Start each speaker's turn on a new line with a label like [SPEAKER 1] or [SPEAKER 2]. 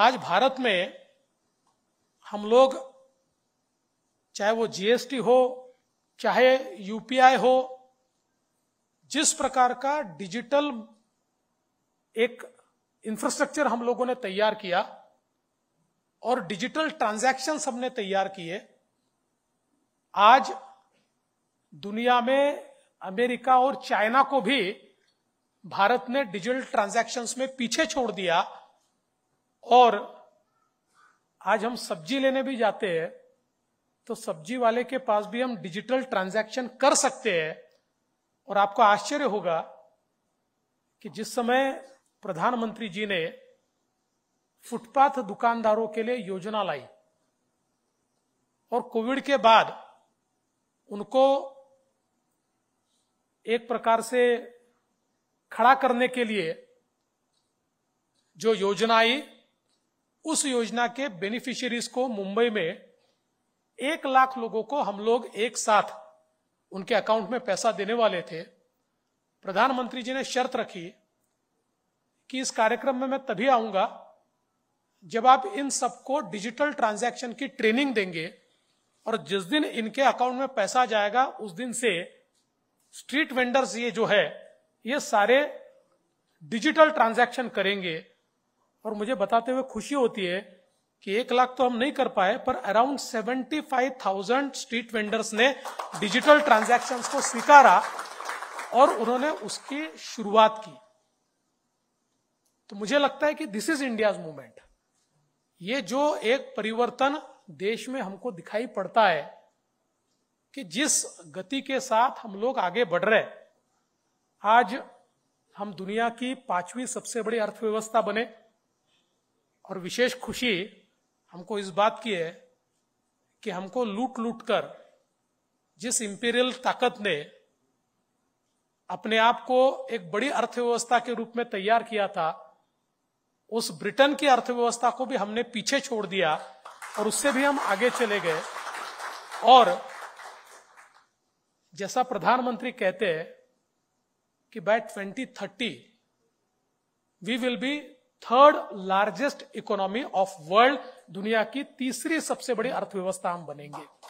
[SPEAKER 1] आज भारत में हम लोग चाहे वो जीएसटी हो चाहे यूपीआई हो जिस प्रकार का डिजिटल एक इंफ्रास्ट्रक्चर हम लोगों ने तैयार किया और डिजिटल ट्रांजैक्शन हमने तैयार किए आज दुनिया में अमेरिका और चाइना को भी भारत ने डिजिटल ट्रांजैक्शंस में पीछे छोड़ दिया और आज हम सब्जी लेने भी जाते हैं तो सब्जी वाले के पास भी हम डिजिटल ट्रांजैक्शन कर सकते हैं और आपको आश्चर्य होगा कि जिस समय प्रधानमंत्री जी ने फुटपाथ दुकानदारों के लिए योजना लाई और कोविड के बाद उनको एक प्रकार से खड़ा करने के लिए जो योजना आई उस योजना के बेनिफिशियरीज को मुंबई में एक लाख लोगों को हम लोग एक साथ उनके अकाउंट में पैसा देने वाले थे प्रधानमंत्री जी ने शर्त रखी कि इस कार्यक्रम में मैं तभी आऊंगा जब आप इन सबको डिजिटल ट्रांजैक्शन की ट्रेनिंग देंगे और जिस दिन इनके अकाउंट में पैसा जाएगा उस दिन से स्ट्रीट वेंडर्स ये जो है ये सारे डिजिटल ट्रांजैक्शन करेंगे और मुझे बताते हुए खुशी होती है कि एक लाख तो हम नहीं कर पाए पर around seventy five thousand street vendors ने डिजिटल ट्रांजैक्शंस को स्वीकारा और उन्होंने उसकी शुरुआत की तो मुझे लगता है कि दिस इज इंडियाज मूवमेंट ये जो एक परिवर्तन देश में हमको दिखाई पड़ता है कि जिस गति के साथ हम लोग आगे बढ़ रहे आज हम दुनिया की पांचवी सबसे बड़ी अर्थव्यवस्था बने और विशेष खुशी हमको इस बात की है कि हमको लूट लूट कर जिस इंपीरियल ताकत ने अपने आप को एक बड़ी अर्थव्यवस्था के रूप में तैयार किया था उस ब्रिटेन की अर्थव्यवस्था को भी हमने पीछे छोड़ दिया और उससे भी हम आगे चले गए और जैसा प्रधानमंत्री कहते हैं कि by 2030 we will be third largest economy of world दुनिया की तीसरी सबसे बड़ी अर्थव्यवस्था हम बनेंगे